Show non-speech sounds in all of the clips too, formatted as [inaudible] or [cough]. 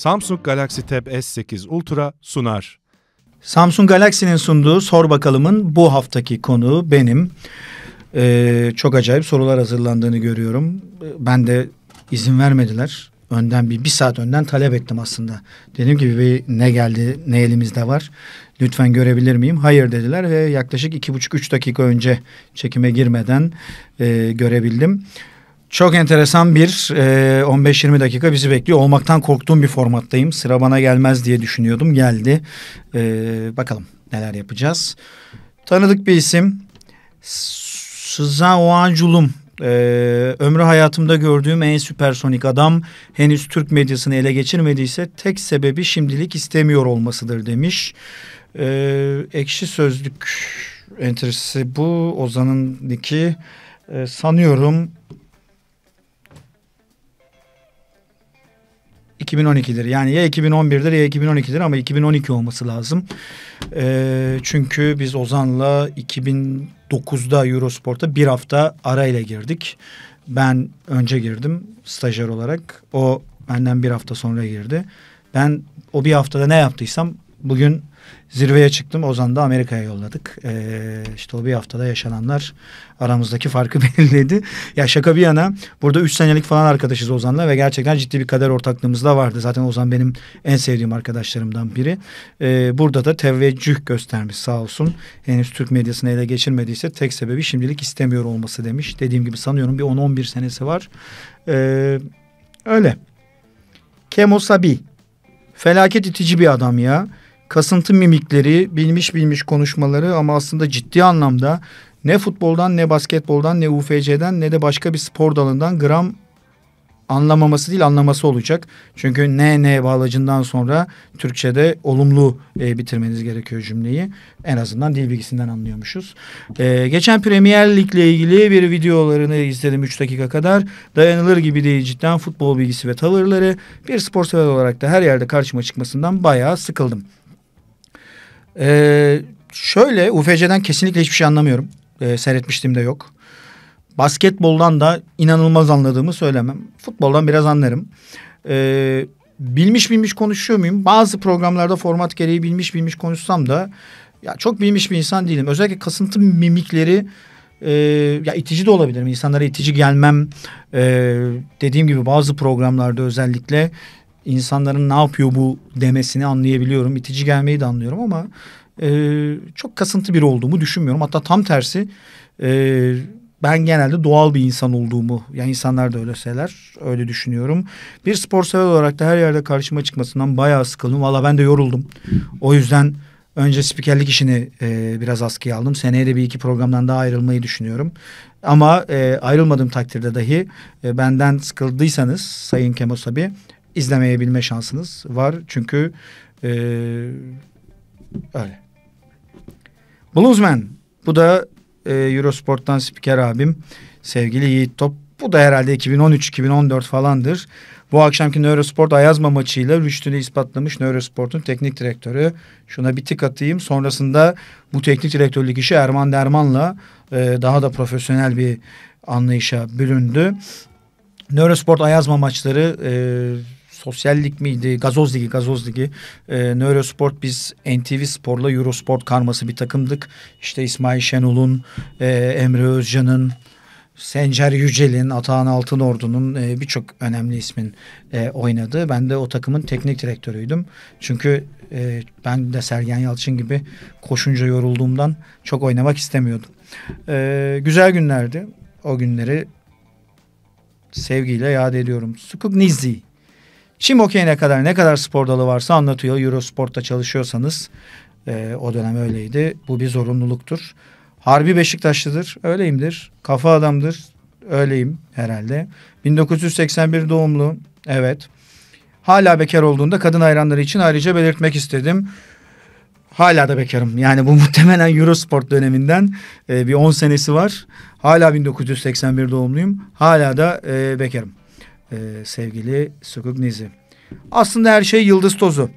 Samsung Galaxy Tab S8 Ultra sunar. Samsung Galaxy'nin sunduğu Sor Bakalım'ın bu haftaki konuğu benim. Ee, çok acayip sorular hazırlandığını görüyorum. Ben de izin vermediler. Önden bir, bir saat önden talep ettim aslında. Dediğim gibi bir ne geldi ne elimizde var. Lütfen görebilir miyim? Hayır dediler ve yaklaşık iki buçuk üç dakika önce çekime girmeden e, görebildim. Çok enteresan bir 15-20 e, dakika bizi bekliyor. Olmaktan korktuğum bir formattayım. Sıra bana gelmez diye düşünüyordum. Geldi. E, bakalım neler yapacağız. Tanıdık bir isim. Sızan Oğanculum ee, ömrü hayatımda gördüğüm en süpersonik adam henüz Türk medyasını ele geçirmediyse tek sebebi şimdilik istemiyor olmasıdır demiş. Ee, ekşi sözlük enterisi bu Ozan'ın niki e, sanıyorum 2012'dir. Yani ya 2011'dir ya 2012'dir ama 2012 olması lazım. E, çünkü biz Ozan'la 2009'da Eurosport'a bir hafta arayla girdik. Ben önce girdim stajyer olarak. O benden bir hafta sonra girdi. Ben o bir haftada ne yaptıysam bugün Zirveye çıktım. Ozan'ı da Amerika'ya yolladık. Ee, işte o bir haftada yaşananlar aramızdaki farkı [laughs] belirledi. Ya şaka bir yana burada üç senelik falan arkadaşız Ozan'la ve gerçekten ciddi bir kader ortaklığımız da vardı. Zaten Ozan benim en sevdiğim arkadaşlarımdan biri. Ee, burada da teveccüh göstermiş sağ olsun. Henüz Türk medyasını ele geçirmediyse tek sebebi şimdilik istemiyor olması demiş. Dediğim gibi sanıyorum bir 10-11 senesi var. Ee, öyle. Kemosabi. Felaket itici bir adam ya kasıntı mimikleri, bilmiş bilmiş konuşmaları ama aslında ciddi anlamda ne futboldan ne basketboldan ne UFC'den ne de başka bir spor dalından gram anlamaması değil anlaması olacak. Çünkü ne ne bağlacından sonra Türkçe'de olumlu e, bitirmeniz gerekiyor cümleyi. En azından dil bilgisinden anlıyormuşuz. E, geçen Premier Lig'le ilgili bir videolarını izledim 3 dakika kadar. Dayanılır gibi değil cidden futbol bilgisi ve tavırları. Bir spor sever olarak da her yerde karşıma çıkmasından bayağı sıkıldım. Ee, şöyle UFC'den kesinlikle hiçbir şey anlamıyorum. Ee, seyretmiştim de yok. Basketboldan da inanılmaz anladığımı söylemem. Futboldan biraz anlarım. Ee, bilmiş bilmiş konuşuyor muyum? Bazı programlarda format gereği bilmiş bilmiş konuşsam da ya çok bilmiş bir insan değilim. Özellikle kasıntı mimikleri e, ya itici de olabilirim. İnsanlara itici gelmem. E, dediğim gibi bazı programlarda özellikle insanların ne yapıyor bu demesini anlayabiliyorum. İtici gelmeyi de anlıyorum ama e, çok kasıntı biri olduğumu düşünmüyorum. Hatta tam tersi e, ben genelde doğal bir insan olduğumu yani insanlar da öyle şeyler öyle düşünüyorum. Bir spor sever olarak da her yerde karşıma çıkmasından bayağı sıkıldım. Valla ben de yoruldum. O yüzden önce spikerlik işini e, biraz askıya aldım. Seneye de bir iki programdan daha ayrılmayı düşünüyorum. Ama e, ayrılmadığım takdirde dahi e, benden sıkıldıysanız Sayın Kemal Sabi izlemeyebilme şansınız var. Çünkü e, öyle. Bluesman. Bu da e, Eurosport'tan spiker abim. Sevgili Yiğit Top. Bu da herhalde 2013-2014 falandır. Bu akşamki Neurosport Ayazma maçıyla rüştünü ispatlamış Neurosport'un teknik direktörü. Şuna bir tık atayım. Sonrasında bu teknik direktörlük işi Erman Derman'la e, daha da profesyonel bir anlayışa bölündü. Neurosport Ayazma maçları e, sosyallik miydi? Gazoz Ligi, Gazoz Ligi. E, ee, Nörosport biz NTV Spor'la Eurosport karması bir takımdık. İşte İsmail Şenol'un, e, Emre Özcan'ın, Sencer Yücel'in, Atahan Altınordu'nun e, birçok önemli ismin e, oynadığı. Ben de o takımın teknik direktörüydüm. Çünkü e, ben de Sergen Yalçın gibi koşunca yorulduğumdan çok oynamak istemiyordum. E, güzel günlerdi. O günleri sevgiyle yad ediyorum. Sukuk Nizi. Şimdi okeyine kadar ne kadar spor dalı varsa anlatıyor. Eurosport'ta çalışıyorsanız e, o dönem öyleydi. Bu bir zorunluluktur. Harbi Beşiktaşlıdır. Öyleyimdir. Kafa adamdır. Öyleyim herhalde. 1981 doğumlu. Evet. Hala bekar olduğunda kadın hayranları için ayrıca belirtmek istedim. Hala da bekarım. Yani bu [laughs] muhtemelen Eurosport döneminden e, bir 10 senesi var. Hala 1981 doğumluyum. Hala da e, bekarım e, sevgili Sugugnizi. Aslında her şey yıldız tozu.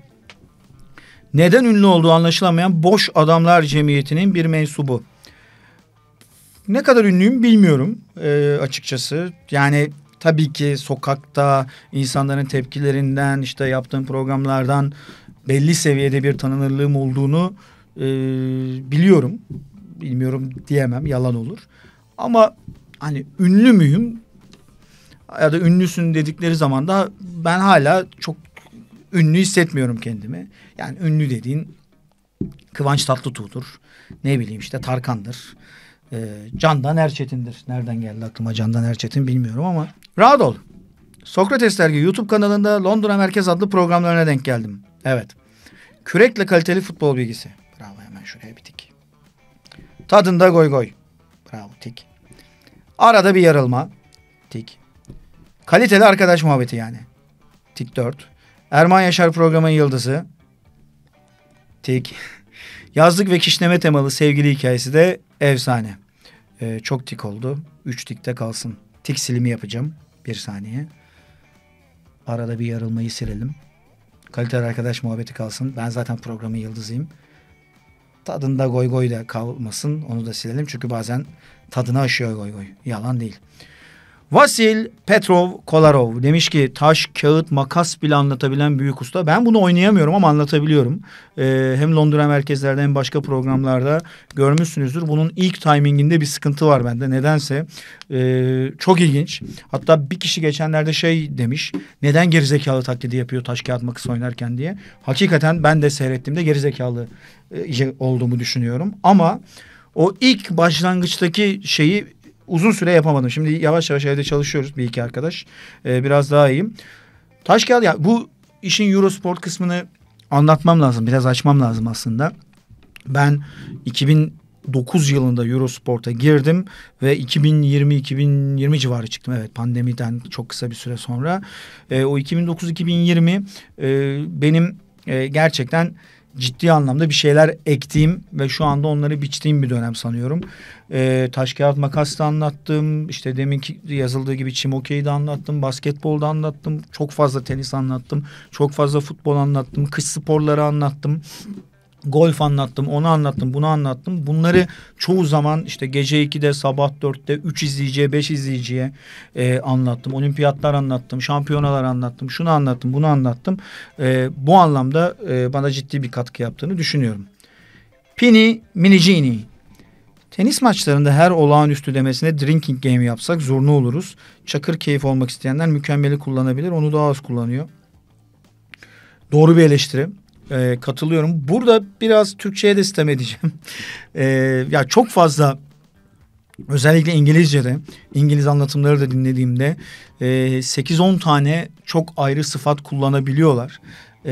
Neden ünlü olduğu anlaşılamayan Boş Adamlar Cemiyeti'nin bir mensubu. Ne kadar ünlüyüm bilmiyorum e, açıkçası. Yani tabii ki sokakta insanların tepkilerinden işte yaptığım programlardan belli seviyede bir tanınırlığım olduğunu e, biliyorum. Bilmiyorum diyemem yalan olur. Ama hani ünlü müyüm ya da ünlüsün dedikleri zaman da ben hala çok ünlü hissetmiyorum kendimi. Yani ünlü dediğin Kıvanç Tatlıtuğ'dur. Ne bileyim işte Tarkan'dır. E, Candan Erçetin'dir. Nereden geldi aklıma Candan Erçetin bilmiyorum ama. Rahat ol. Sokrates Dergi YouTube kanalında Londra Merkez adlı programlarına denk geldim. Evet. Kürekle kaliteli futbol bilgisi. Bravo hemen şuraya bir tik. Tadında goy goy. Bravo tik. Arada bir yarılma. Tik. Kaliteli arkadaş muhabbeti yani. Tik 4. Erman Yaşar programın yıldızı. Tik. [laughs] Yazlık ve kişneme temalı sevgili hikayesi de efsane. Ee, çok tik oldu. Üç tikte kalsın. Tik silimi yapacağım. Bir saniye. Arada bir yarılmayı silelim. Kaliteli arkadaş muhabbeti kalsın. Ben zaten programın yıldızıyım. Tadında goy goy da kalmasın. Onu da silelim. Çünkü bazen tadını aşıyor goy goy. Yalan değil. Vasil Petrov Kolarov demiş ki taş, kağıt, makas bile anlatabilen büyük usta. Ben bunu oynayamıyorum ama anlatabiliyorum. Ee, hem Londra merkezlerde hem başka programlarda görmüşsünüzdür. Bunun ilk timinginde bir sıkıntı var bende nedense. Ee, çok ilginç. Hatta bir kişi geçenlerde şey demiş. Neden gerizekalı taklidi yapıyor taş, kağıt, makas oynarken diye. Hakikaten ben de seyrettiğimde gerizekalı e, şey olduğumu düşünüyorum. Ama o ilk başlangıçtaki şeyi uzun süre yapamadım. Şimdi yavaş yavaş evde çalışıyoruz bir iki arkadaş. Ee, biraz daha iyiyim. Taş kağıt ya bu işin Eurosport kısmını anlatmam lazım. Biraz açmam lazım aslında. Ben 2009 yılında Eurosport'a girdim ve 2020-2020 civarı çıktım. Evet pandemiden çok kısa bir süre sonra. E, o 2009-2020 e, benim e, gerçekten ciddi anlamda bir şeyler ektiğim ve şu anda onları biçtiğim bir dönem sanıyorum. Ee, taş kağıt makas da anlattım. İşte deminki yazıldığı gibi çim okeyi de anlattım. Basketbolda anlattım. Çok fazla tenis anlattım. Çok fazla futbol anlattım. Kış sporları anlattım golf anlattım, onu anlattım, bunu anlattım. Bunları çoğu zaman işte gece 2'de, sabah 4'te 3 izleyiciye, 5 izleyiciye e, anlattım. Olimpiyatlar anlattım, şampiyonalar anlattım, şunu anlattım, bunu anlattım. E, bu anlamda e, bana ciddi bir katkı yaptığını düşünüyorum. Pini Minicini. Tenis maçlarında her olağanüstü demesine drinking game yapsak zorunlu oluruz. Çakır keyif olmak isteyenler mükemmeli kullanabilir. Onu daha az kullanıyor. Doğru bir eleştiri e, katılıyorum. Burada biraz Türkçe'ye de sistem edeceğim. [laughs] E, ya çok fazla özellikle İngilizce'de İngiliz anlatımları da dinlediğimde e, 8-10 tane çok ayrı sıfat kullanabiliyorlar. E,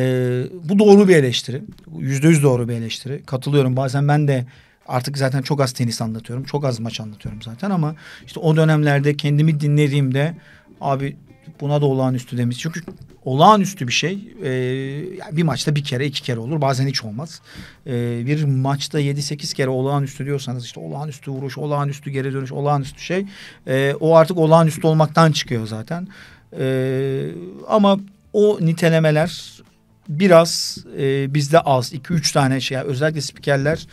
bu doğru bir eleştiri. Yüzde yüz doğru bir eleştiri. Katılıyorum. Bazen ben de artık zaten çok az tenis anlatıyorum. Çok az maç anlatıyorum zaten ama işte o dönemlerde kendimi dinlediğimde abi Buna da olağanüstü demiş. Çünkü olağanüstü bir şey. Ee, bir maçta bir kere iki kere olur. Bazen hiç olmaz. Ee, bir maçta yedi sekiz kere olağanüstü diyorsanız işte olağanüstü vuruş, olağanüstü geri dönüş, olağanüstü şey. Ee, o artık olağanüstü olmaktan çıkıyor zaten. Ee, ama o nitelemeler biraz e, bizde az. 2-3 tane şey özellikle spikerler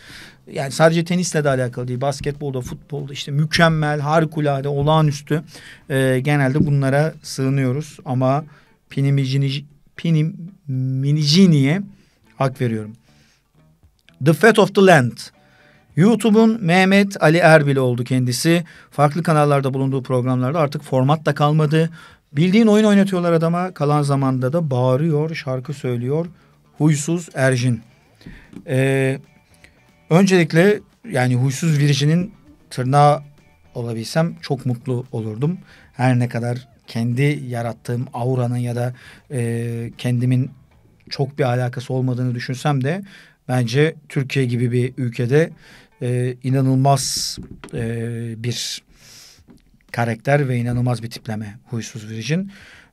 yani sadece tenisle de alakalı değil. Basketbolda, futbolda işte mükemmel, harikulade, olağanüstü e, genelde bunlara sığınıyoruz. Ama Pinimicini, Pinimicini'ye hak veriyorum. The Fat of the Land. YouTube'un Mehmet Ali Erbil oldu kendisi. Farklı kanallarda bulunduğu programlarda artık format da kalmadı. Bildiğin oyun oynatıyorlar adama. Kalan zamanda da bağırıyor, şarkı söylüyor. Huysuz Erjin. Eee Öncelikle yani huysuz Virjin'in tırnağı olabilsem çok mutlu olurdum. Her ne kadar kendi yarattığım auranın ya da e, kendimin çok bir alakası olmadığını düşünsem de bence Türkiye gibi bir ülkede e, inanılmaz e, bir karakter ve inanılmaz bir tipleme huysuz Virjin.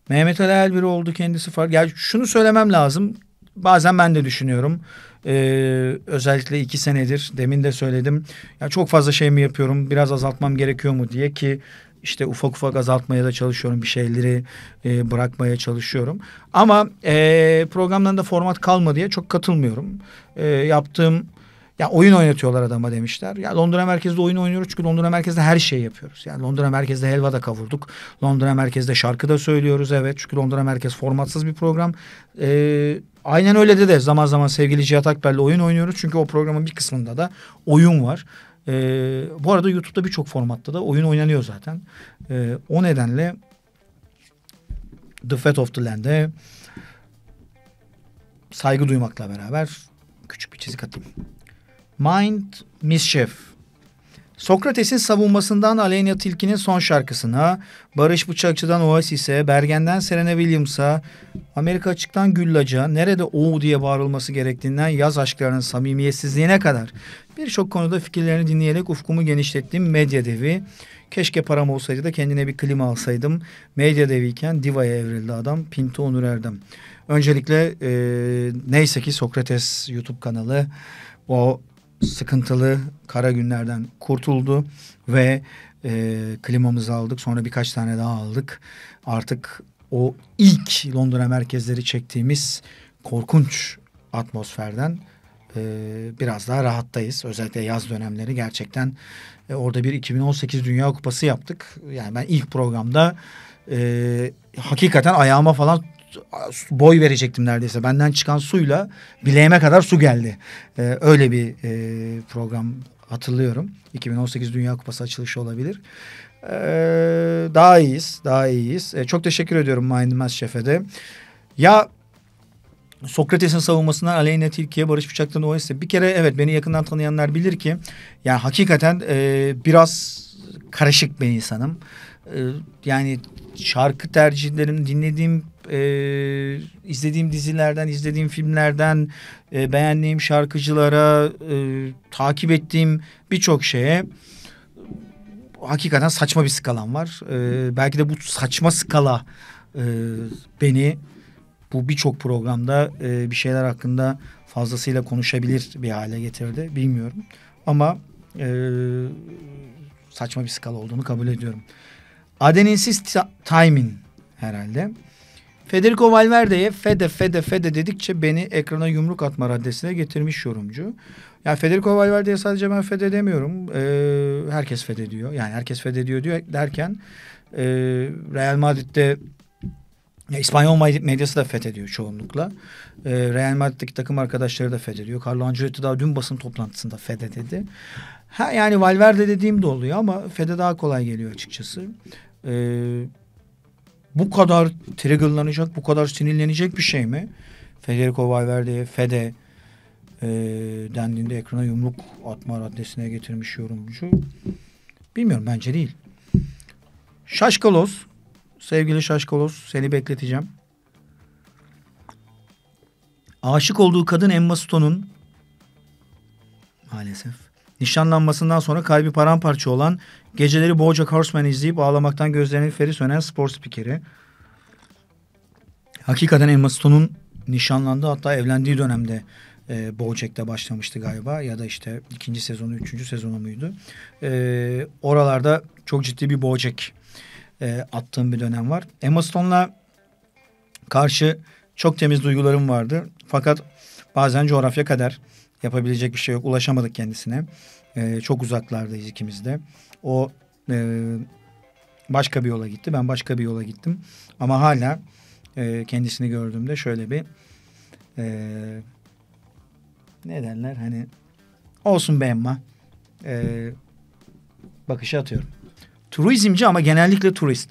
Mehmet Ali Elbiri oldu kendisi fark. Ya şunu söylemem lazım bazen ben de düşünüyorum. Ee, özellikle iki senedir demin de söyledim. Ya çok fazla şey mi yapıyorum? Biraz azaltmam gerekiyor mu diye ki işte ufak ufak azaltmaya da çalışıyorum. Bir şeyleri e, bırakmaya çalışıyorum. Ama e, programdan da format kalma diye çok katılmıyorum. E, yaptığım ya oyun oynatıyorlar adama demişler. Ya Londra merkezde oyun oynuyoruz çünkü Londra merkezde her şeyi yapıyoruz. Yani Londra merkezde helva da kavurduk. Londra merkezde şarkı da söylüyoruz evet. Çünkü Londra merkez formatsız bir program. Ee, aynen öyle de de zaman zaman sevgili Cihat Akber'le oyun oynuyoruz. Çünkü o programın bir kısmında da oyun var. Ee, bu arada YouTube'da birçok formatta da oyun oynanıyor zaten. Ee, o nedenle The Fat of the Land'e saygı duymakla beraber küçük bir çizik atayım. Mind Mischief. Sokrates'in savunmasından Aleyna Tilki'nin son şarkısına, Barış Bıçakçı'dan Oasis'e, Bergen'den Serena Williams'a, Amerika Açık'tan Güllaç'a, nerede o diye bağırılması gerektiğinden yaz aşklarının samimiyetsizliğine kadar birçok konuda fikirlerini dinleyerek ufkumu genişlettim medya devi. Keşke param olsaydı da kendine bir klima alsaydım. Medya deviyken divaya evrildi adam Pinto Onur Erdem. Öncelikle e, neyse ki Sokrates YouTube kanalı o sıkıntılı kara günlerden kurtuldu ve e, klimamızı aldık. Sonra birkaç tane daha aldık. Artık o ilk Londra merkezleri çektiğimiz korkunç atmosferden e, biraz daha rahattayız. Özellikle yaz dönemleri gerçekten e, orada bir 2018 Dünya Kupası yaptık. Yani ben ilk programda e, hakikaten ayağıma falan boy verecektim neredeyse. Benden çıkan suyla bileğime kadar su geldi. Ee, öyle bir e, program hatırlıyorum. 2018 Dünya Kupası açılışı olabilir. Ee, daha iyiyiz, daha iyiyiz. Ee, çok teşekkür ediyorum Mindmaz Şef'e de. Ya Sokrates'in savunmasından Aleyna Tilki'ye Barış Bıçak'tan o ise bir kere evet beni yakından tanıyanlar bilir ki yani hakikaten e, biraz karışık bir insanım. E, yani şarkı tercihlerini dinlediğim e, izlediğim dizilerden, izlediğim filmlerden, e, beğendiğim şarkıcılara, e, takip ettiğim birçok şeye hakikaten saçma bir skalam var. E, belki de bu saçma skala e, beni bu birçok programda e, bir şeyler hakkında fazlasıyla konuşabilir bir hale getirdi. Bilmiyorum ama e, saçma bir skala olduğunu kabul ediyorum. Adeninsiz timing herhalde. Federico Valverde'ye Fede Fede Fede dedikçe beni ekrana yumruk atma raddesine getirmiş yorumcu. Ya yani Federico Valverde'ye sadece ben Fede demiyorum. Ee, herkes Fede diyor. Yani herkes Fede diyor, diyor derken e, Real Madrid'de ya İspanyol medyası da fethediyor çoğunlukla. E, Real Madrid'deki takım arkadaşları da fethediyor. Carlo Ancelotti daha dün basın toplantısında fede dedi. Ha, yani Valverde dediğim de oluyor ama fede daha kolay geliyor açıkçası. E, bu kadar triggerlanacak, bu kadar sinirlenecek bir şey mi? Federico Valverde, Fede e, dendiğinde ekrana yumruk atma raddesine getirmiş yorumcu. Bilmiyorum bence değil. Şaşkalos, sevgili Şaşkalos seni bekleteceğim. Aşık olduğu kadın Emma Stone'un maalesef Nişanlanmasından sonra kalbi paramparça olan, geceleri Bojack Horseman'ı izleyip ağlamaktan gözlerinin feri sönen spor spikeri. Hakikaten Emma Stone'un nişanlandığı hatta evlendiği dönemde e, Bojack'ta başlamıştı galiba ya da işte ikinci sezonu, üçüncü sezonu muydu? E, oralarda çok ciddi bir Bojack e, attığım bir dönem var. Emma Stone'la karşı çok temiz duygularım vardı. Fakat bazen coğrafya kader. Yapabilecek bir şey yok. Ulaşamadık kendisine. E, çok uzaklardayız ikimiz de. O e, başka bir yola gitti. Ben başka bir yola gittim. Ama hala e, kendisini gördüğümde şöyle bir e, ne derler hani olsun be Emma e, bakışı atıyorum. Turizmci ama genellikle turist.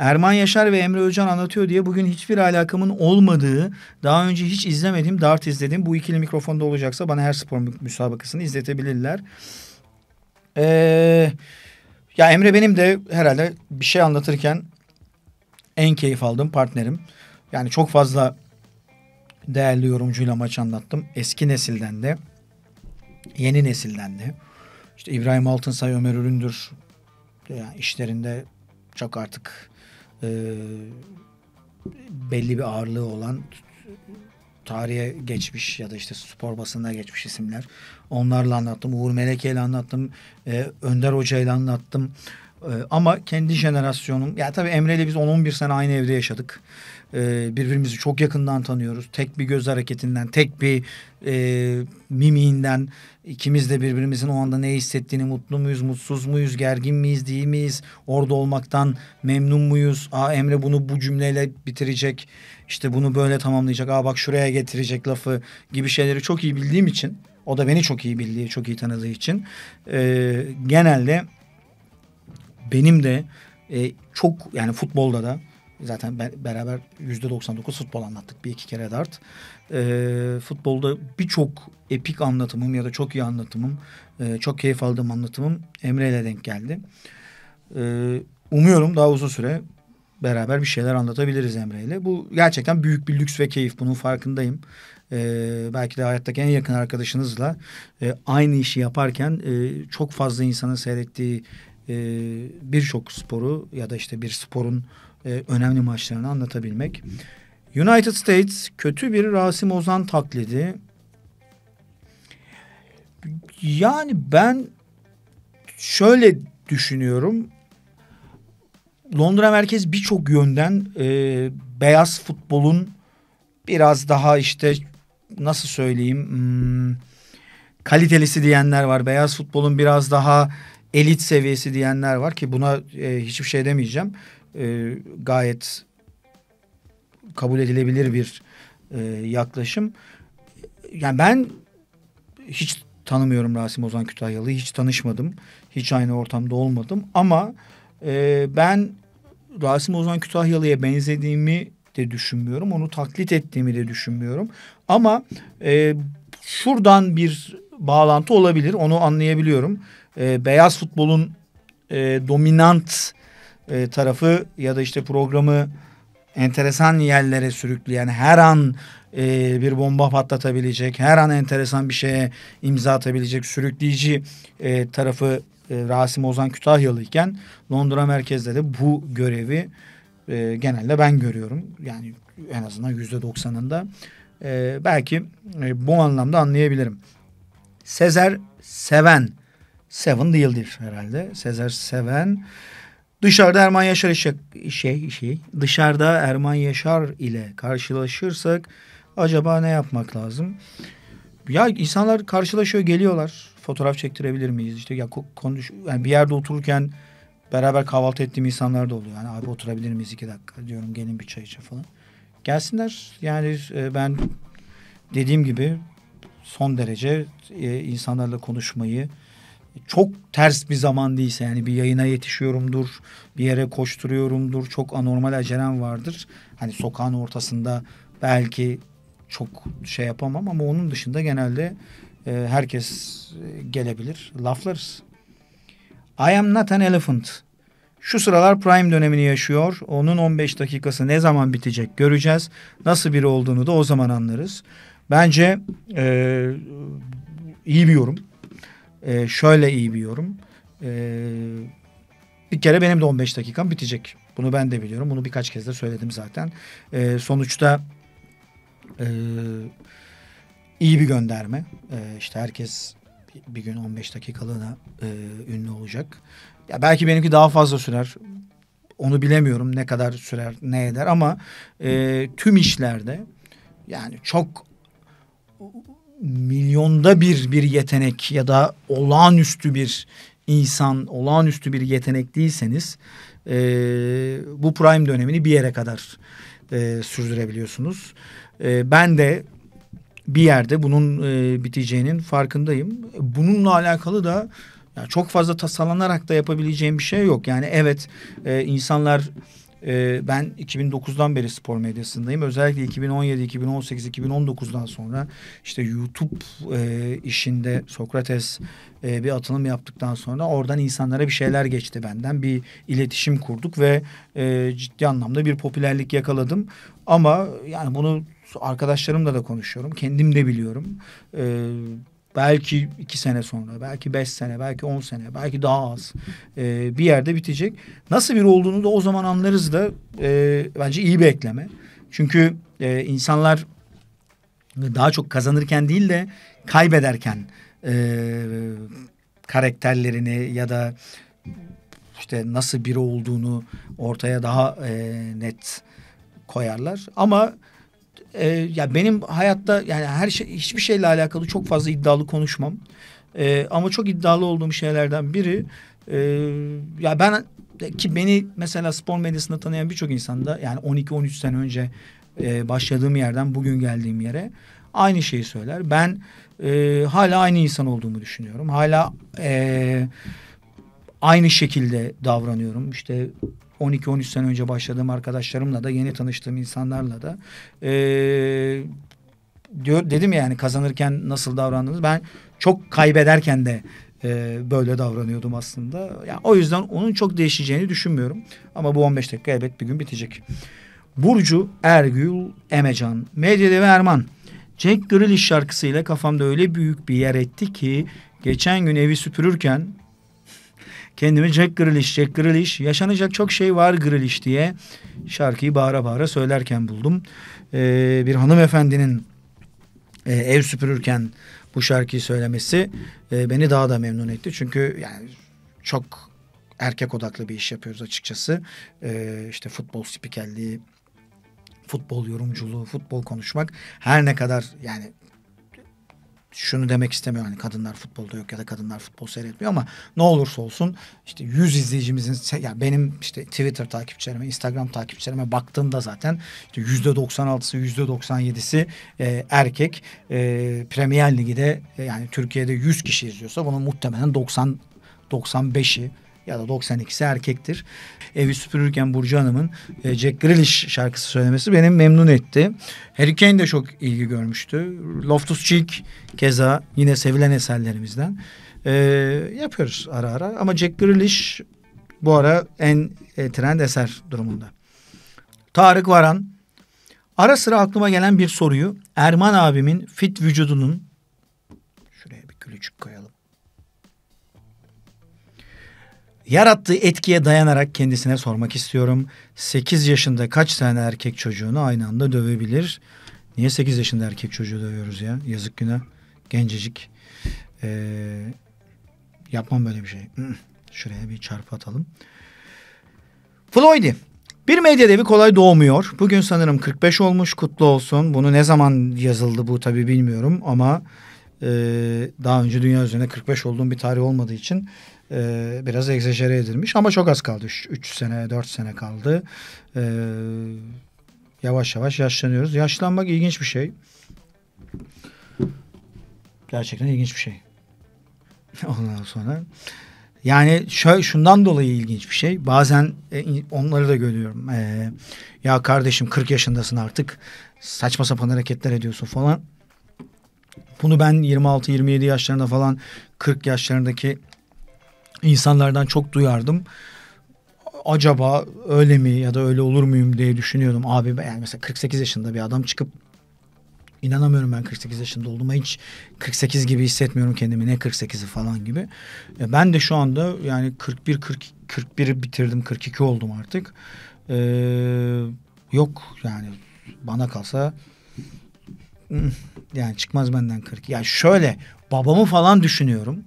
Erman Yaşar ve Emre Özcan anlatıyor diye bugün hiçbir alakamın olmadığı, daha önce hiç izlemedim, dart izledim. Bu ikili mikrofonda olacaksa bana her spor müsabakasını izletebilirler. Ee, ya Emre benim de herhalde bir şey anlatırken en keyif aldığım partnerim. Yani çok fazla değerli yorumcuyla maç anlattım. Eski nesilden de, yeni nesilden de. İşte İbrahim Altınsay, Ömer Üründür yani işlerinde çok artık e, belli bir ağırlığı olan tarihe geçmiş ya da işte spor basınına geçmiş isimler. Onlarla anlattım. Uğur Meleke ile anlattım. E, Önder Hoca ile anlattım. Ee, ama kendi jenerasyonum yani tabii Emre ile biz 10-11 sene aynı evde yaşadık. E, birbirimizi çok yakından tanıyoruz. Tek bir göz hareketinden, tek bir e, mimiğinden ikimiz de birbirimizin o anda ne hissettiğini mutlu muyuz, mutsuz muyuz, gergin miyiz, değil miyiz? Orada olmaktan memnun muyuz? Aa Emre bunu bu cümleyle bitirecek. işte bunu böyle tamamlayacak. Aa bak şuraya getirecek lafı gibi şeyleri çok iyi bildiğim için o da beni çok iyi bildiği, çok iyi tanıdığı için e, genelde benim de e, çok yani futbolda da zaten be, beraber yüzde 99 futbol anlattık bir iki kere dart. E, futbolda birçok epik anlatımım ya da çok iyi anlatımım, e, çok keyif aldığım anlatımım Emre ile denk geldi. E, umuyorum daha uzun süre beraber bir şeyler anlatabiliriz Emre ile. Bu gerçekten büyük bir lüks ve keyif. Bunun farkındayım. Ee, belki de hayattaki en yakın arkadaşınızla e, aynı işi yaparken e, çok fazla insanın seyrettiği e, birçok sporu ya da işte bir sporun e, önemli maçlarını anlatabilmek. United States kötü bir Rasim Ozan taklidi. Yani ben şöyle düşünüyorum. Londra merkez birçok yönden e, beyaz futbolun biraz daha işte nasıl söyleyeyim hmm, kalitelisi diyenler var. Beyaz futbolun biraz daha elit seviyesi diyenler var ki buna e, hiçbir şey demeyeceğim. E, gayet kabul edilebilir bir e, yaklaşım. Yani ben hiç tanımıyorum Rasim Ozan Kütahyalı'yı. Hiç tanışmadım. Hiç aynı ortamda olmadım. Ama e, ben Rasim Ozan Kütahyalı'ya benzediğimi de düşünmüyorum. Onu taklit ettiğimi de düşünmüyorum. Ama e, şuradan bir bağlantı olabilir. Onu anlayabiliyorum e, beyaz futbolun e, dominant e, tarafı ya da işte programı enteresan yerlere sürükleyen her an e, bir bomba patlatabilecek, her an enteresan bir şeye imza atabilecek sürükleyici e, tarafı e, Rasim Ozan Kütahyalı iken Londra merkezde de bu görevi e, genelde ben görüyorum. Yani en azından yüzde doksanında. E, belki e, bu anlamda anlayabilirim. Sezer Seven Seven değildir herhalde. Sezer Seven. Dışarıda Erman Yaşar işe şey, şey, dışarıda Erman Yaşar ile karşılaşırsak acaba ne yapmak lazım? Ya insanlar karşılaşıyor, geliyorlar. Fotoğraf çektirebilir miyiz? İşte ya konuş, yani bir yerde otururken beraber kahvaltı ettiğim insanlar da oluyor. Yani abi oturabilir miyiz iki dakika diyorum gelin bir çay için falan. Gelsinler yani e, ben dediğim gibi son derece e, insanlarla konuşmayı, çok ters bir zaman değilse yani bir yayına yetişiyorumdur, bir yere koşturuyorumdur, çok anormal acelem vardır. Hani sokağın ortasında belki çok şey yapamam ama onun dışında genelde e, herkes e, gelebilir, laflarız. I am not an elephant. Şu sıralar prime dönemini yaşıyor. Onun 15 dakikası ne zaman bitecek göreceğiz. Nasıl biri olduğunu da o zaman anlarız. Bence e, iyi bir yorum. E, şöyle iyi bir E, bir kere benim de 15 dakikam bitecek. Bunu ben de biliyorum. Bunu birkaç kez de söyledim zaten. E, sonuçta e, iyi bir gönderme. E, işte herkes bir gün 15 dakikalığına e, ünlü olacak. Ya belki benimki daha fazla sürer. Onu bilemiyorum ne kadar sürer, ne eder ama e, tüm işlerde yani çok milyonda bir bir yetenek ya da olağanüstü bir insan, olağanüstü bir yetenek değilseniz e, bu prime dönemini bir yere kadar e, sürdürebiliyorsunuz. E, ben de bir yerde bunun e, biteceğinin farkındayım. Bununla alakalı da yani çok fazla tasalanarak da yapabileceğim bir şey yok. Yani evet e, insanlar e, ben 2009'dan beri spor medyasındayım. Özellikle 2017, 2018, 2019'dan sonra işte YouTube e, işinde Sokrates e, bir atılım yaptıktan sonra oradan insanlara bir şeyler geçti benden. Bir iletişim kurduk ve e, ciddi anlamda bir popülerlik yakaladım. Ama yani bunu arkadaşlarımla da konuşuyorum. Kendim de biliyorum. E, Belki iki sene sonra, belki beş sene, belki on sene, belki daha az e, bir yerde bitecek. Nasıl bir olduğunu da o zaman anlarız da e, bence iyi bir ekleme. Çünkü e, insanlar daha çok kazanırken değil de kaybederken e, karakterlerini ya da işte nasıl biri olduğunu ortaya daha e, net koyarlar. Ama e, ya benim hayatta yani her şey hiçbir şeyle alakalı çok fazla iddialı konuşmam. E, ama çok iddialı olduğum şeylerden biri e, ya ben ki beni mesela spor medyasında tanıyan birçok insan da yani 12-13 sene önce e, başladığım yerden bugün geldiğim yere aynı şeyi söyler. Ben e, hala aynı insan olduğumu düşünüyorum. Hala e, aynı şekilde davranıyorum. İşte 12-13 sene önce başladığım arkadaşlarımla da yeni tanıştığım insanlarla da e, diyor dedim yani kazanırken nasıl davrandınız? Ben çok kaybederken de e, böyle davranıyordum aslında. Yani o yüzden onun çok değişeceğini düşünmüyorum. Ama bu 15 dakika elbet bir gün bitecek. Burcu Ergül Emecan, Medyadevi Erman. Jack Grealish şarkısıyla kafamda öyle büyük bir yer etti ki geçen gün evi süpürürken kendimi Jack Grealish, Jack Grealish, yaşanacak çok şey var Grealish diye şarkıyı bağıra bağıra söylerken buldum. Ee, bir hanımefendinin e, ev süpürürken bu şarkıyı söylemesi e, beni daha da memnun etti. Çünkü yani çok erkek odaklı bir iş yapıyoruz açıkçası. Ee, işte futbol spikerliği, futbol yorumculuğu, futbol konuşmak her ne kadar yani şunu demek istemiyorum. Hani kadınlar futbolda yok ya da kadınlar futbol seyretmiyor ama ne olursa olsun işte 100 izleyicimizin ya yani benim işte Twitter takipçilerime, Instagram takipçilerime baktığımda zaten işte %96'sı, %97'si e, erkek. E, Premier Lig'de e, yani Türkiye'de 100 kişi izliyorsa bunun muhtemelen 90 95'i ya da 92'si erkektir. Evi süpürürken Burcu Hanım'ın e, Jack Grealish şarkısı söylemesi beni memnun etti. Harry Kane de çok ilgi görmüştü. Loftus Cheek keza yine sevilen eserlerimizden. E, yapıyoruz ara ara ama Jack Grealish bu ara en e, trend eser durumunda. Tarık Varan ara sıra aklıma gelen bir soruyu Erman abimin fit vücudunun şuraya bir gülücük koyalım yarattığı etkiye dayanarak kendisine sormak istiyorum. 8 yaşında kaç tane erkek çocuğunu aynı anda dövebilir? Niye 8 yaşında erkek çocuğu dövüyoruz ya? Yazık günah. Gencecik. Ee, yapmam böyle bir şey. Hmm. Şuraya bir çarpı atalım. Floyd'i. Bir medya devi kolay doğmuyor. Bugün sanırım 45 olmuş. Kutlu olsun. Bunu ne zaman yazıldı bu tabii bilmiyorum ama e, daha önce dünya üzerine 45 olduğum bir tarih olmadığı için e, biraz egzajere edilmiş ama çok az kaldı. 3 sene 4 sene kaldı. E, yavaş yavaş yaşlanıyoruz. Yaşlanmak ilginç bir şey. Gerçekten ilginç bir şey. [laughs] Ondan sonra yani şöyle şundan dolayı ilginç bir şey. Bazen e, onları da görüyorum. E, ya kardeşim 40 yaşındasın artık. Saçma sapan hareketler ediyorsun falan. Bunu ben 26-27 yaşlarında falan 40 yaşlarındaki insanlardan çok duyardım. Acaba öyle mi ya da öyle olur muyum diye düşünüyordum. Abi yani mesela 48 yaşında bir adam çıkıp inanamıyorum ben 48 yaşında olduğuma hiç 48 gibi hissetmiyorum kendimi ne 48'i falan gibi. E, ben de şu anda yani 41 40 41'i bitirdim 42 oldum artık. E, yok yani bana kalsa yani çıkmaz benden 40. Yani şöyle babamı falan düşünüyorum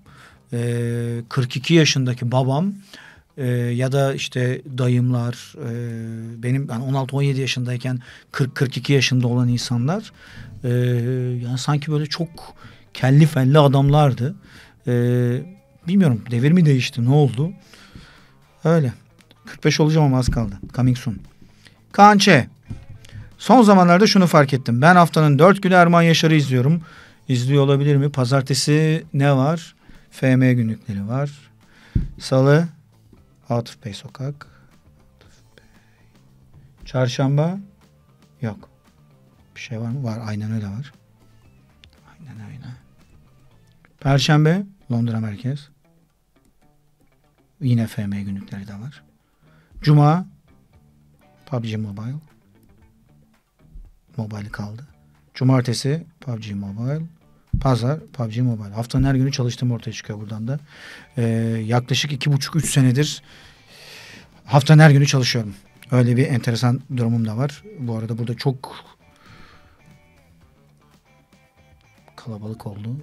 e, ee, 42 yaşındaki babam e, ya da işte dayımlar e, benim yani 16-17 yaşındayken 40-42 yaşında olan insanlar e, yani sanki böyle çok kelli felli adamlardı. E, bilmiyorum devir mi değişti ne oldu? Öyle. 45 olacağım ama az kaldı. Coming soon. kançe Son zamanlarda şunu fark ettim. Ben haftanın dört günü Erman Yaşar'ı izliyorum. İzliyor olabilir mi? Pazartesi ne var? FM günlükleri var. Salı Atıf Bey Sokak. Atıf Bey. Çarşamba yok. Bir şey var mı? Var. Aynen öyle var. Aynen aynen. Perşembe Londra Merkez. Yine FM günlükleri de var. Cuma PUBG Mobile. Mobile kaldı. Cumartesi PUBG Mobile. Pazar PUBG Mobile. Haftanın her günü çalıştığım ortaya çıkıyor buradan da. Ee, yaklaşık iki buçuk üç senedir haftanın her günü çalışıyorum. Öyle bir enteresan durumum da var. Bu arada burada çok kalabalık oldu.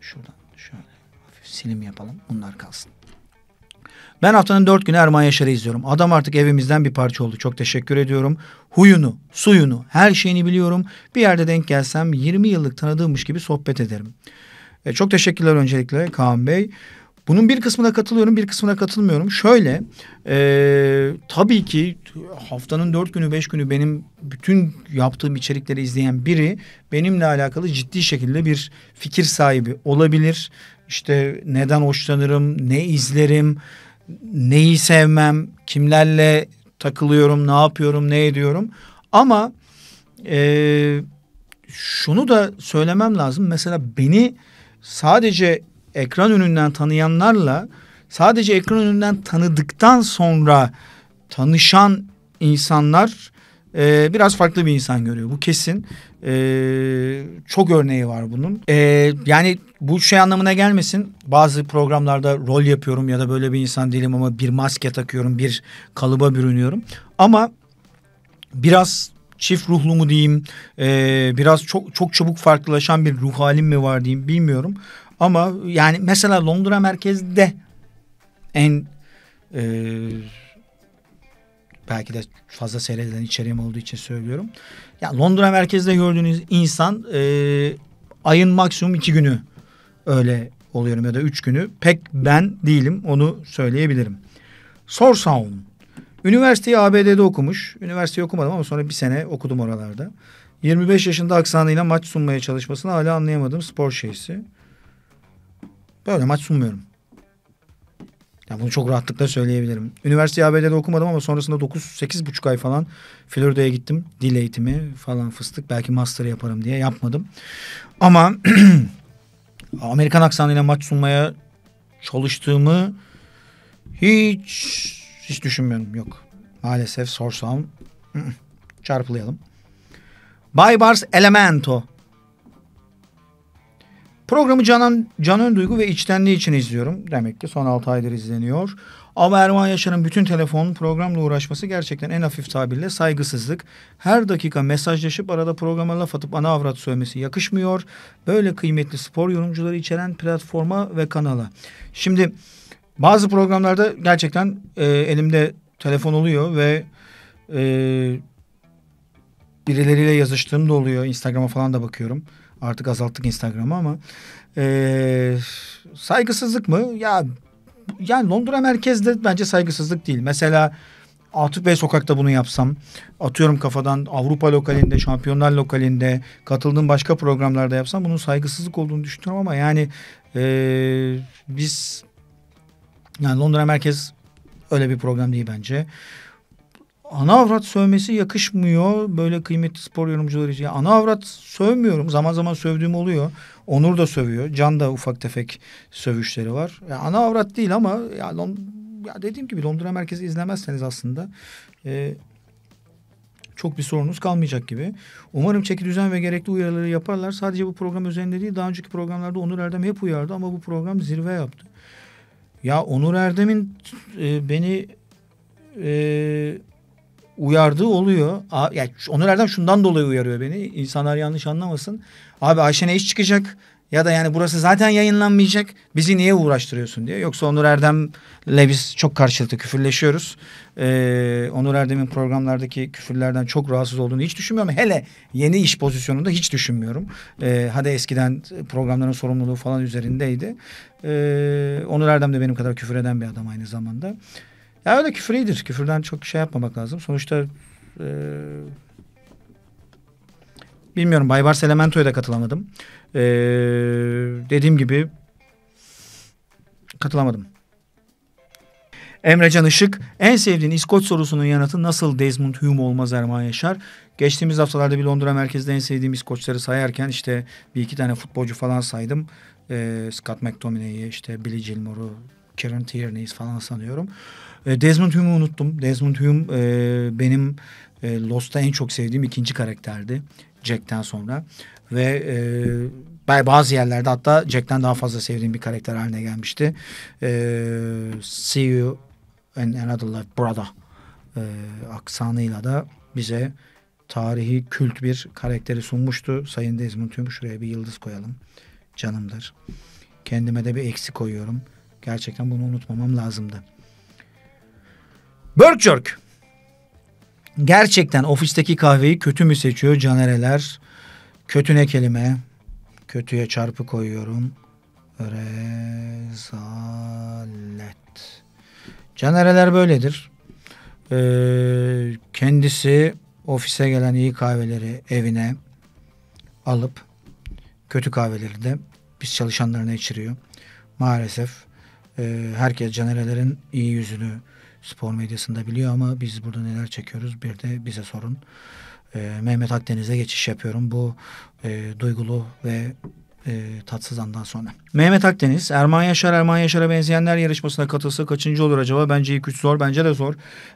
Şuradan şöyle hafif silim yapalım. Bunlar kalsın. Ben haftanın dört günü Erman Yaşar'ı izliyorum. Adam artık evimizden bir parça oldu. Çok teşekkür ediyorum. Huyunu, suyunu, her şeyini biliyorum. Bir yerde denk gelsem 20 yıllık tanıdığımmış gibi sohbet ederim. E, çok teşekkürler öncelikle Kaan Bey. Bunun bir kısmına katılıyorum, bir kısmına katılmıyorum. Şöyle, e, tabii ki haftanın dört günü, beş günü benim bütün yaptığım içerikleri izleyen biri benimle alakalı ciddi şekilde bir fikir sahibi olabilir. İşte neden hoşlanırım, ne izlerim, neyi sevmem, kimlerle takılıyorum, ne yapıyorum, ne ediyorum. Ama e, şunu da söylemem lazım. Mesela beni sadece ekran önünden tanıyanlarla sadece ekran önünden tanıdıktan sonra tanışan insanlar e, biraz farklı bir insan görüyor. Bu kesin. E, çok örneği var bunun. E, yani bu şey anlamına gelmesin. Bazı programlarda rol yapıyorum ya da böyle bir insan değilim ama bir maske takıyorum, bir kalıba bürünüyorum. Ama biraz çift ruhlu mu diyeyim, e, biraz çok çok çabuk farklılaşan bir ruh halim mi var diyeyim bilmiyorum. Ama yani mesela Londra merkezde en e, belki de fazla seyredilen içeriğim olduğu için söylüyorum. Ya Londra merkezde gördüğünüz insan e, ayın maksimum iki günü öyle oluyorum ya da üç günü. Pek ben değilim onu söyleyebilirim. Sorsound. Üniversiteyi ABD'de okumuş. Üniversiteyi okumadım ama sonra bir sene okudum oralarda. 25 yaşında aksanıyla maç sunmaya çalışmasını hala anlayamadım spor şeysi. Böyle maç sunmuyorum. Yani bunu çok rahatlıkla söyleyebilirim. üniversite ABD'de okumadım ama sonrasında 9-8,5 ay falan Florida'ya gittim. Dil eğitimi falan fıstık. Belki master yaparım diye yapmadım. Ama [clears throat] Amerikan aksanıyla maç sunmaya çalıştığımı hiç hiç düşünmüyorum. Yok. Maalesef sorsam çarpılayalım. Baybars Elemento Programı Canan, Canan Duygu ve içtenliği için izliyorum. Demek ki son 6 aydır izleniyor. Ama Erman Yaşar'ın bütün telefon programla uğraşması gerçekten en hafif tabirle saygısızlık. Her dakika mesajlaşıp arada programa laf atıp ana avrat söylemesi yakışmıyor. Böyle kıymetli spor yorumcuları içeren platforma ve kanala. Şimdi bazı programlarda gerçekten e, elimde telefon oluyor ve e, birileriyle yazıştığım da oluyor. Instagram'a falan da bakıyorum. Artık azalttık Instagram'ı ama e, saygısızlık mı? Ya yani Londra merkezde bence saygısızlık değil. Mesela Atıf Bey sokakta bunu yapsam, atıyorum kafadan Avrupa lokalinde, şampiyonlar lokalinde, katıldığım başka programlarda yapsam bunun saygısızlık olduğunu düşünüyorum ama yani e, biz yani Londra merkez öyle bir program değil bence ana avrat sövmesi yakışmıyor böyle kıymetli spor yorumcuları için. Yani ana avrat sövmüyorum. Zaman zaman sövdüğüm oluyor. Onur da sövüyor. Can da ufak tefek sövüşleri var. Yani ana avrat değil ama ya, Lond- ya dediğim gibi Londra merkezi izlemezseniz aslında e, çok bir sorunuz kalmayacak gibi. Umarım çeki düzen ve gerekli uyarıları yaparlar. Sadece bu program üzerinde değil daha önceki programlarda Onur Erdem hep uyardı ama bu program zirve yaptı. Ya Onur Erdem'in e, beni e, uyardığı oluyor. A, yani Onur Erdem şundan dolayı uyarıyor beni. İnsanlar yanlış anlamasın. Abi Ayşe ne iş çıkacak? Ya da yani burası zaten yayınlanmayacak. Bizi niye uğraştırıyorsun diye. Yoksa Onur Erdem'le biz çok karşılıklı küfürleşiyoruz. Ee, Onur Erdem'in programlardaki küfürlerden çok rahatsız olduğunu hiç düşünmüyorum. Hele yeni iş pozisyonunda hiç düşünmüyorum. Ee, hadi eskiden programların sorumluluğu falan üzerindeydi. Ee, Onur Erdem de benim kadar küfür eden bir adam aynı zamanda. Ya öyle küfür iyidir. Küfürden çok şey yapmamak lazım. Sonuçta e, bilmiyorum Baybars Elemento'ya da katılamadım. E, dediğim gibi katılamadım. Emrecan Işık, en sevdiğin İskoç sorusunun yanıtı nasıl Desmond Hume olmaz Erman Yaşar? Geçtiğimiz haftalarda bir Londra merkezde en sevdiğim İskoçları sayarken işte bir iki tane futbolcu falan saydım. Ee, Scott McTominay'i, işte Billy Gilmore'u, Kieran Tierney'i falan sanıyorum. E, Desmond Hume'u unuttum. Desmond Hume e, benim e, Lost'ta en çok sevdiğim ikinci karakterdi. Jack'ten sonra. Ve e, bazı yerlerde hatta Jack'ten daha fazla sevdiğim bir karakter haline gelmişti. E, See You and Another Life Brother e, aksanıyla da bize tarihi kült bir karakteri sunmuştu. Sayın Desmond Hume şuraya bir yıldız koyalım. Canımdır. Kendime de bir eksi koyuyorum. Gerçekten bunu unutmamam lazımdı. Berkjerk. Gerçekten ofisteki kahveyi kötü mü seçiyor canereler? Kötü ne kelime? Kötüye çarpı koyuyorum. Rezalet. Canereler böyledir. Ee, kendisi ofise gelen iyi kahveleri evine alıp kötü kahveleri de biz çalışanlarına içiriyor. Maalesef e, herkes Canerelerin iyi yüzünü spor medyasında biliyor ama biz burada neler çekiyoruz bir de bize sorun. E, Mehmet Akdeniz'e geçiş yapıyorum bu e, duygulu ve e, tatsız andan sonra. Mehmet Akdeniz, Erman Yaşar, Erman Yaşar'a benzeyenler yarışmasına katılsa kaçıncı olur acaba? Bence ilk üç zor, bence de zor.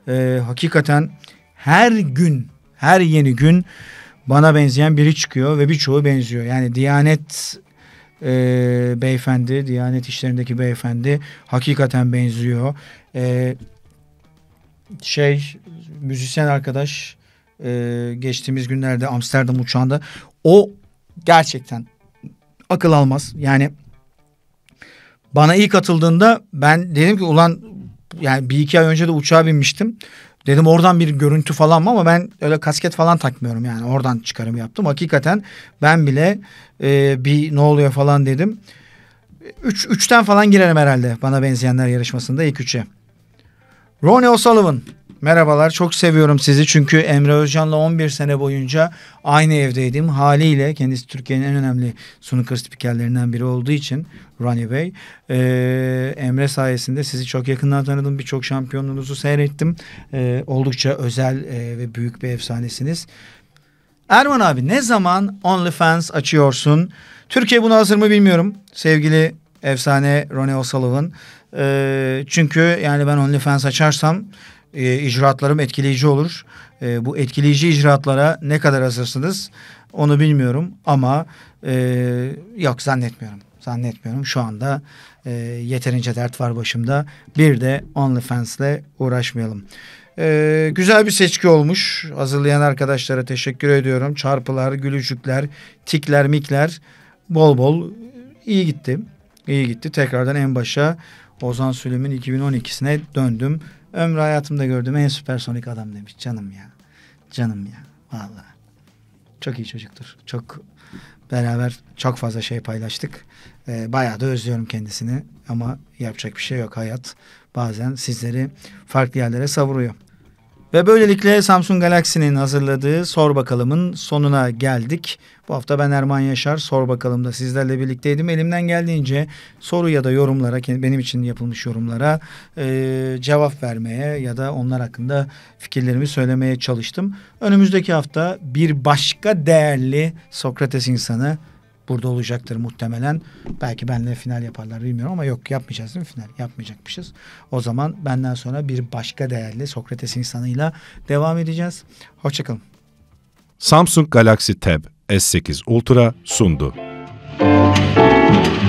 E, hakikaten her gün, her yeni gün bana benzeyen biri çıkıyor ve birçoğu benziyor. Yani Diyanet e, beyefendi, Diyanet işlerindeki beyefendi hakikaten benziyor. E, şey müzisyen arkadaş e, geçtiğimiz günlerde Amsterdam uçağında o gerçekten akıl almaz. Yani bana ilk atıldığında ben dedim ki ulan yani bir iki ay önce de uçağa binmiştim. Dedim oradan bir görüntü falan mı ama ben öyle kasket falan takmıyorum yani oradan çıkarım yaptım. Hakikaten ben bile e, bir ne oluyor falan dedim. Üç, üçten falan girerim herhalde bana benzeyenler yarışmasında ilk üçe. Ronnie O'Sullivan. Merhabalar çok seviyorum sizi çünkü Emre Özcan'la 11 sene boyunca aynı evdeydim. Haliyle kendisi Türkiye'nin en önemli snooker spikerlerinden biri olduğu için Ronnie Bey. Ee, Emre sayesinde sizi çok yakından tanıdım. Birçok şampiyonluğunuzu seyrettim. Ee, oldukça özel e, ve büyük bir efsanesiniz. Erman abi ne zaman OnlyFans açıyorsun? Türkiye buna hazır mı bilmiyorum. Sevgili Efsane Ronnie O'Sullivan. E, ee, çünkü yani ben OnlyFans açarsam e, icraatlarım etkileyici olur. E, bu etkileyici icraatlara ne kadar hazırsınız onu bilmiyorum ama e, yok zannetmiyorum. Zannetmiyorum şu anda e, yeterince dert var başımda. Bir de OnlyFans'le uğraşmayalım. Ee, güzel bir seçki olmuş. Hazırlayan arkadaşlara teşekkür ediyorum. Çarpılar, gülücükler, tikler, mikler bol bol iyi gitti iyi gitti. Tekrardan en başa Ozan Sülüm'ün 2012'sine döndüm. Ömrü hayatımda gördüğüm en süpersonik adam demiş. Canım ya. Canım ya. Valla. Çok iyi çocuktur. Çok beraber çok fazla şey paylaştık. Ee, bayağı da özlüyorum kendisini. Ama yapacak bir şey yok. Hayat bazen sizleri farklı yerlere savuruyor. Ve böylelikle Samsung Galaxy'nin hazırladığı Sor Bakalım'ın sonuna geldik. Bu hafta ben Erman Yaşar, Sor Bakalım'da sizlerle birlikteydim. Elimden geldiğince soru ya da yorumlara, benim için yapılmış yorumlara e, cevap vermeye ya da onlar hakkında fikirlerimi söylemeye çalıştım. Önümüzdeki hafta bir başka değerli Sokrates insanı burada olacaktır muhtemelen. Belki benle final yaparlar bilmiyorum ama yok yapmayacağız değil mi final? Yapmayacakmışız. O zaman benden sonra bir başka değerli Sokrates insanıyla devam edeceğiz. Hoşçakalın. Samsung Galaxy Tab S8 Ultra sundu. Müzik